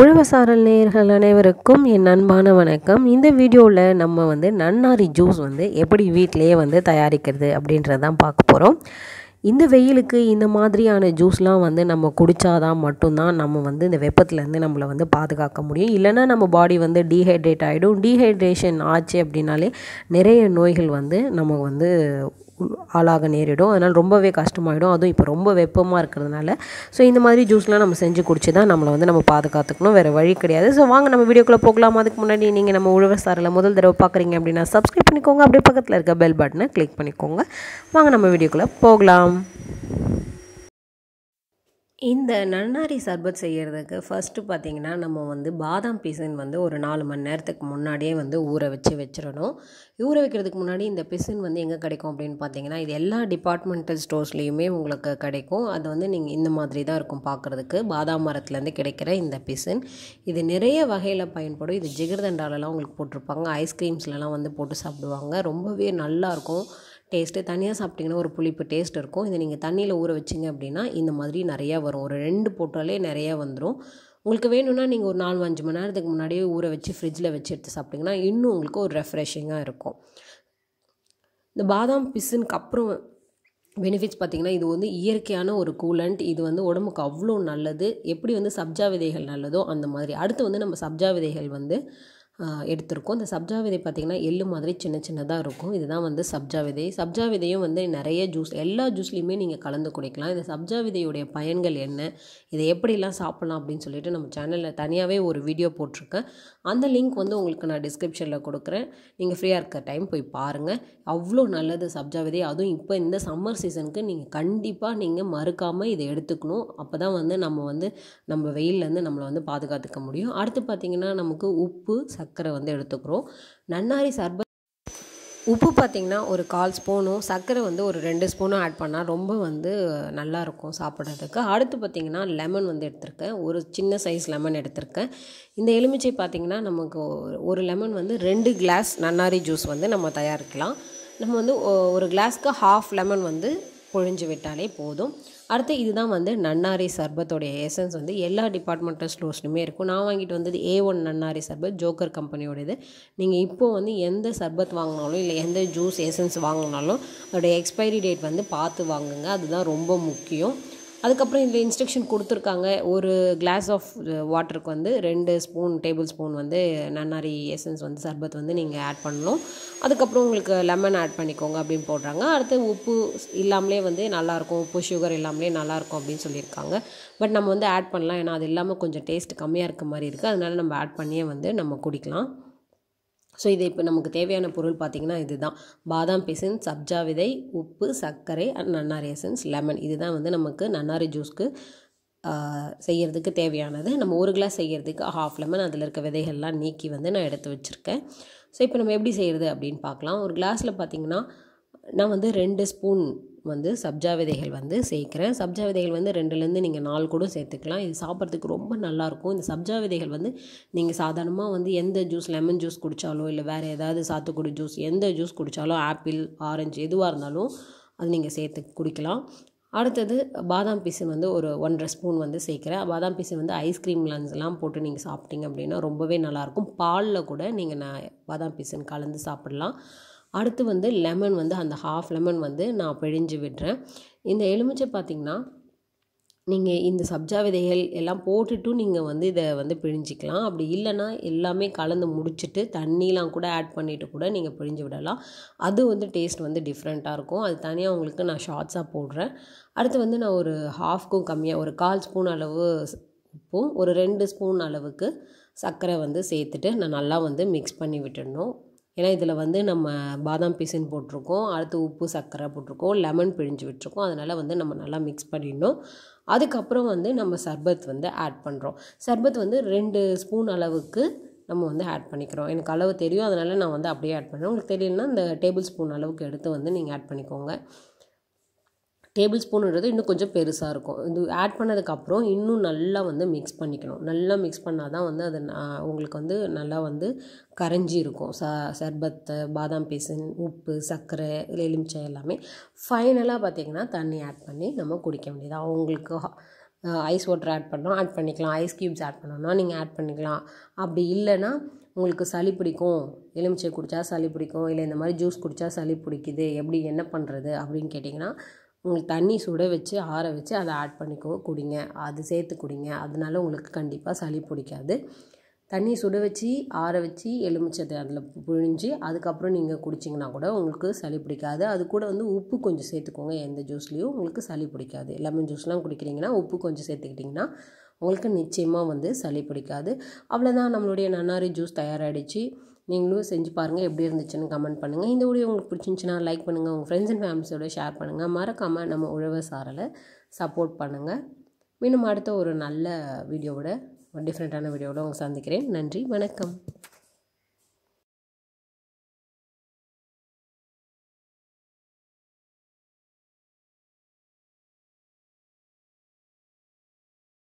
உழவசாரல் நேயர்கள் அனைவருக்கும் என் அன்பான வணக்கம் இந்த வீடியோவில் நம்ம வந்து நன்னாரி ஜூஸ் வந்து எப்படி வீட்டிலையே வந்து தயாரிக்கிறது அப்படின்றதான் பார்க்க போகிறோம் இந்த வெயிலுக்கு இந்த மாதிரியான ஜூஸ்லாம் வந்து நம்ம குடித்தாதான் மட்டும்தான் நம்ம வந்து இந்த வெப்பத்துலேருந்து நம்மளை வந்து பாதுகாக்க முடியும் இல்லைன்னா நம்ம பாடி வந்து டீஹைட்ரேட் ஆகிடும் டீஹைட்ரேஷன் ஆச்சு அப்படின்னாலே நிறைய நோய்கள் வந்து நம்ம வந்து ஆளாக நேரிடும் அதனால் ரொம்பவே கஷ்டமாயிடும் அதுவும் இப்போ ரொம்ப வெப்பமாக இருக்கிறதுனால ஸோ இந்த மாதிரி ஜூஸ்லாம் நம்ம செஞ்சு குடிச்சு தான் நம்மளை வந்து நம்ம பாதுகாத்துக்கணும் வேறு வழி கிடையாது ஸோ வாங்க நம்ம வீடியோக்குள்ளே போகலாம் அதுக்கு முன்னாடி நீங்கள் நம்ம உழவர் சாரில் முதல் தடவை பார்க்குறீங்க அப்படின்னா சப்ஸ்கிரைப் பண்ணிக்கோங்க அப்படியே பக்கத்தில் இருக்க பெல் பட்டனை கிளிக் பண்ணிக்கோங்க வாங்க நம்ம வீடியோக்குள்ளே போகலாம் இந்த நன்னாரி சர்பத் செய்கிறதுக்கு ஃபஸ்ட்டு பார்த்திங்கன்னா நம்ம வந்து பாதாம் பிசின் வந்து ஒரு நாலு மணி நேரத்துக்கு முன்னாடியே வந்து ஊற வச்சு வச்சிடணும் ஊற வைக்கிறதுக்கு முன்னாடி இந்த பிசின் வந்து எங்கே கிடைக்கும் அப்படின்னு பார்த்தீங்கன்னா இது எல்லா டிபார்ட்மெண்டல் ஸ்டோர்ஸ்லேயுமே உங்களுக்கு கிடைக்கும் அது வந்து நீங்கள் இந்த மாதிரி தான் இருக்கும் பார்க்குறதுக்கு பாதாம் மரத்துலேருந்து கிடைக்கிற இந்த பிசின் இது நிறைய வகையில் பயன்படும் இது ஜிகிர்தண்டாலெலாம் உங்களுக்கு போட்டிருப்பாங்க ஐஸ்கிரீம்ஸ்லலாம் வந்து போட்டு சாப்பிடுவாங்க ரொம்பவே நல்லாயிருக்கும் டேஸ்ட்டு தனியாக சாப்பிட்டிங்கன்னா ஒரு புளிப்பு டேஸ்ட் இருக்கும் இதை நீங்கள் தண்ணியில் ஊற வச்சிங்க அப்படின்னா இந்த மாதிரி நிறையா வரும் ஒரு ரெண்டு போட்டாலே நிறையா வந்துடும் உங்களுக்கு வேணும்னா நீங்கள் ஒரு நாலு அஞ்சு மணி நேரத்துக்கு முன்னாடியே ஊற வச்சு ஃப்ரிட்ஜில் வச்சு எடுத்து சாப்பிட்டிங்கன்னா இன்னும் உங்களுக்கு ஒரு ரெஃப்ரெஷிங்காக இருக்கும் இந்த பாதாம் பிசுனுக்கு அப்புறம் பெனிஃபிட்ஸ் பார்த்திங்கன்னா இது வந்து இயற்கையான ஒரு கூலண்ட் இது வந்து உடம்புக்கு அவ்வளோ நல்லது எப்படி வந்து சப்ஜா விதைகள் நல்லதோ அந்த மாதிரி அடுத்து வந்து நம்ம சப்ஜா விதைகள் வந்து எடுத்திருக்கோம் இந்த சப்ஜா விதை பார்த்திங்கன்னா எள்ளு மாதிரி சின்ன சின்னதாக இருக்கும் இதுதான் வந்து சப்ஜா விதை சப்ஜா விதையும் வந்து நிறைய ஜூஸ் எல்லா ஜூஸ்லேயுமே நீங்கள் கலந்து குடிக்கலாம் இந்த சப்ஜா விதையுடைய பயன்கள் என்ன இதை எப்படிலாம் சாப்பிட்லாம் அப்படின்னு சொல்லிட்டு நம்ம சேனலில் தனியாகவே ஒரு வீடியோ போட்டிருக்கேன் அந்த லிங்க் வந்து உங்களுக்கு நான் டிஸ்கிரிப்ஷனில் கொடுக்குறேன் நீங்கள் ஃப்ரீயாக இருக்க டைம் போய் பாருங்கள் அவ்வளோ நல்லது சப்ஜா விதை அதுவும் இப்போ இந்த சம்மர் சீசனுக்கு நீங்கள் கண்டிப்பாக நீங்கள் மறுக்காமல் இதை எடுத்துக்கணும் அப்போ தான் வந்து நம்ம வந்து நம்ம வெயிலேருந்து நம்மளை வந்து பாதுகாத்துக்க முடியும் அடுத்து பார்த்திங்கன்னா நமக்கு உப்பு சர்க்கரை வந்து எடுத்துக்கிறோம் நன்னாரி சர்பத் உப்பு பார்த்திங்கன்னா ஒரு கால் ஸ்பூனும் சர்க்கரை வந்து ஒரு ரெண்டு ஸ்பூனும் ஆட் பண்ணால் ரொம்ப வந்து நல்லாயிருக்கும் சாப்பிட்றதுக்கு அடுத்து பார்த்திங்கன்னா லெமன் வந்து எடுத்திருக்கேன் ஒரு சின்ன சைஸ் லெமன் எடுத்திருக்கேன் இந்த எலுமிச்சை பார்த்திங்கன்னா நமக்கு ஒரு லெமன் வந்து ரெண்டு கிளாஸ் நன்னாரி ஜூஸ் வந்து நம்ம தயாரிக்கலாம் நம்ம வந்து ஒரு கிளாஸ்க்கு ஹாஃப் லெமன் வந்து பொழிஞ்சு விட்டாலே போதும் அடுத்து இதுதான் வந்து நன்னாரி சர்பத்தோடைய எசன்ஸ் வந்து எல்லா டிபார்ட்மெண்டல் ஸ்டோர்ஸ்லையுமே இருக்கும் நான் வாங்கிட்டு வந்தது ஏ ஒன் நன்னாரி சர்பத் ஜோக்கர் கம்பெனியோடது நீங்கள் இப்போது வந்து எந்த சர்பத் வாங்கினாலும் இல்லை எந்த ஜூஸ் எசன்ஸ் வாங்கினாலும் அதோடைய எக்ஸ்பைரி டேட் வந்து பார்த்து வாங்குங்க அதுதான் ரொம்ப முக்கியம் அதுக்கப்புறம் இதில் இன்ஸ்ட்ரக்ஷன் கொடுத்துருக்காங்க ஒரு கிளாஸ் ஆஃப் வாட்டருக்கு வந்து ரெண்டு ஸ்பூன் டேபிள் ஸ்பூன் வந்து நன்னாரி எசன்ஸ் வந்து சர்பத் வந்து நீங்கள் ஆட் பண்ணணும் அதுக்கப்புறம் உங்களுக்கு லெமன் ஆட் பண்ணிக்கோங்க அப்படின்னு போடுறாங்க அடுத்து உப்பு இல்லாமலே வந்து நல்லாயிருக்கும் உப்பு சுகர் இல்லாமலே நல்லாயிருக்கும் அப்படின்னு சொல்லியிருக்காங்க பட் நம்ம வந்து ஆட் பண்ணலாம் ஏன்னா அது இல்லாமல் கொஞ்சம் டேஸ்ட் கம்மியாக இருக்க மாதிரி இருக்குது அதனால நம்ம ஆட் பண்ணியே வந்து நம்ம குடிக்கலாம் ஸோ இது இப்போ நமக்கு தேவையான பொருள் பார்த்திங்கன்னா இதுதான் பாதாம் பிசன்ஸ் சப்ஜா விதை உப்பு சர்க்கரை அண்ட் நன்னாரி எசன்ஸ் லெமன் இதுதான் வந்து நமக்கு நன்னாரி ஜூஸ்க்கு செய்கிறதுக்கு தேவையானது நம்ம ஒரு கிளாஸ் செய்கிறதுக்கு ஹாஃப் லெமன் அதில் இருக்க விதைகள்லாம் நீக்கி வந்து நான் எடுத்து வச்சுருக்கேன் ஸோ இப்போ நம்ம எப்படி செய்கிறது அப்படின்னு பார்க்கலாம் ஒரு கிளாஸில் பார்த்திங்கன்னா நான் வந்து ரெண்டு ஸ்பூன் வந்து சப்ஜா விதைகள் வந்து சேர்க்குறேன் சப்ஜா விதைகள் வந்து ரெண்டுலேருந்து நீங்கள் நாலு கூட சேர்த்துக்கலாம் இது சாப்பிட்றதுக்கு ரொம்ப நல்லாயிருக்கும் இந்த சப்ஜா விதைகள் வந்து நீங்கள் சாதாரணமாக வந்து எந்த ஜூஸ் லெமன் ஜூஸ் குடித்தாலோ இல்லை வேறு ஏதாவது சாத்துக்குடி ஜூஸ் எந்த ஜூஸ் குடித்தாலோ ஆப்பிள் ஆரஞ்சு எதுவாக இருந்தாலும் அது நீங்கள் சேர்த்து குடிக்கலாம் அடுத்தது பாதாம் பீசன் வந்து ஒரு ஒன்றரை ஸ்பூன் வந்து சேர்க்குறேன் பாதாம் பீசன் வந்து ஐஸ்கிரீம் லன்ஸ்லாம் போட்டு நீங்கள் சாப்பிட்டீங்க அப்படின்னா ரொம்பவே நல்லாயிருக்கும் பாலில் கூட நீங்கள் நான் பாதாம் பீசன் கலந்து சாப்பிட்லாம் அடுத்து வந்து லெமன் வந்து அந்த ஹாஃப் லெமன் வந்து நான் பிழிஞ்சு விடுறேன் இந்த எலுமிச்சை பார்த்திங்கன்னா நீங்கள் இந்த சப்ஜா விதைகள் எல்லாம் போட்டுட்டும் நீங்கள் வந்து இதை வந்து பிழிஞ்சிக்கலாம் அப்படி இல்லைன்னா எல்லாமே கலந்து முடிச்சுட்டு தண்ணிலாம் கூட ஆட் பண்ணிவிட்டு கூட நீங்கள் பிழிஞ்சு விடலாம் அது வந்து டேஸ்ட் வந்து டிஃப்ரெண்ட்டாக இருக்கும் அது தனியாக உங்களுக்கு நான் ஷார்ட்ஸாக போடுறேன் அடுத்து வந்து நான் ஒரு ஹாஃப்க்கும் கம்மியாக ஒரு கால் ஸ்பூன் அளவு உப்பும் ஒரு ரெண்டு ஸ்பூன் அளவுக்கு சர்க்கரை வந்து சேர்த்துட்டு நான் நல்லா வந்து மிக்ஸ் பண்ணி விட்டுடணும் ஏன்னா இதில் வந்து நம்ம பாதாம் பிசின் போட்டிருக்கோம் அடுத்து உப்பு சர்க்கரை போட்டிருக்கோம் லெமன் பிழிஞ்சு விட்டுருக்கோம் அதனால் வந்து நம்ம நல்லா மிக்ஸ் பண்ணிடணும் அதுக்கப்புறம் வந்து நம்ம சர்பத் வந்து ஆட் பண்ணுறோம் சர்பத் வந்து ரெண்டு ஸ்பூன் அளவுக்கு நம்ம வந்து ஆட் பண்ணிக்கிறோம் எனக்கு அளவு தெரியும் அதனால் நான் வந்து அப்படியே ஆட் பண்ணுறேன் உங்களுக்கு தெரியலன்னா இந்த டேபிள் ஸ்பூன் அளவுக்கு எடுத்து வந்து நீங்கள் ஆட் பண்ணிக்கோங்க டேபிள் ஸ்பூன்ன்றது இன்னும் கொஞ்சம் பெருசாக இருக்கும் இது ஆட் பண்ணதுக்கப்புறம் இன்னும் நல்லா வந்து மிக்ஸ் பண்ணிக்கணும் நல்லா மிக்ஸ் பண்ணால் தான் வந்து அது உங்களுக்கு வந்து நல்லா வந்து கரைஞ்சி இருக்கும் ச சர்பத்து பாதாம் பேசன் உப்பு சர்க்கரை எலுமிச்சை எல்லாமே ஃபைனலாக பார்த்திங்கன்னா தண்ணி ஆட் பண்ணி நம்ம குடிக்க வேண்டியது அவங்களுக்கு ஐஸ் வாட்டர் ஆட் பண்ணோம் ஆட் பண்ணிக்கலாம் ஐஸ் க்யூப்ஸ் ஆட் பண்ணணும்னா நீங்கள் ஆட் பண்ணிக்கலாம் அப்படி இல்லைன்னா உங்களுக்கு சளி பிடிக்கும் எலுமிச்சை குடித்தா சளி பிடிக்கும் இல்லை இந்த மாதிரி ஜூஸ் குடித்தா சளி பிடிக்குது எப்படி என்ன பண்ணுறது அப்படின்னு கேட்டிங்கன்னா உங்களுக்கு தண்ணி சுட வச்சு ஆற வச்சு அதை ஆட் பண்ணிக்கோ குடிங்க அது சேர்த்து குடிங்க அதனால உங்களுக்கு கண்டிப்பாக சளி பிடிக்காது தண்ணி சுட வச்சு ஆற வச்சு எலுமிச்சத்தை அதில் புழிஞ்சு அதுக்கப்புறம் நீங்கள் குடிச்சிங்கன்னா கூட உங்களுக்கு சளி பிடிக்காது அது கூட வந்து உப்பு கொஞ்சம் சேர்த்துக்கோங்க எந்த ஜூஸ்லேயும் உங்களுக்கு சளி பிடிக்காது லெமன் ஜூஸ்லாம் குடிக்கிறீங்கன்னா உப்பு கொஞ்சம் சேர்த்துக்கிட்டிங்கன்னா உங்களுக்கு நிச்சயமாக வந்து சளி பிடிக்காது அவ்வளோதான் நம்மளுடைய நன்னாரி ஜூஸ் தயாராகிடுச்சு நீங்களும் செஞ்சு பாருங்கள் எப்படி இருந்துச்சுன்னு கமெண்ட் பண்ணுங்கள் இந்த வீடியோ உங்களுக்கு பிடிச்சிருந்துச்சுன்னா லைக் பண்ணுங்கள் உங்கள் ஃப்ரெண்ட்ஸ் அண்ட் ஃபேமிலிஸோட ஷேர் பண்ணுங்கள் மறக்காமல் நம்ம உழவு சாரலை சப்போர்ட் பண்ணுங்கள் மீண்டும் அடுத்த ஒரு நல்ல வீடியோவோட ஒரு டிஃப்ரெண்ட்டான வீடியோவில் உங்களை சந்திக்கிறேன் நன்றி வணக்கம்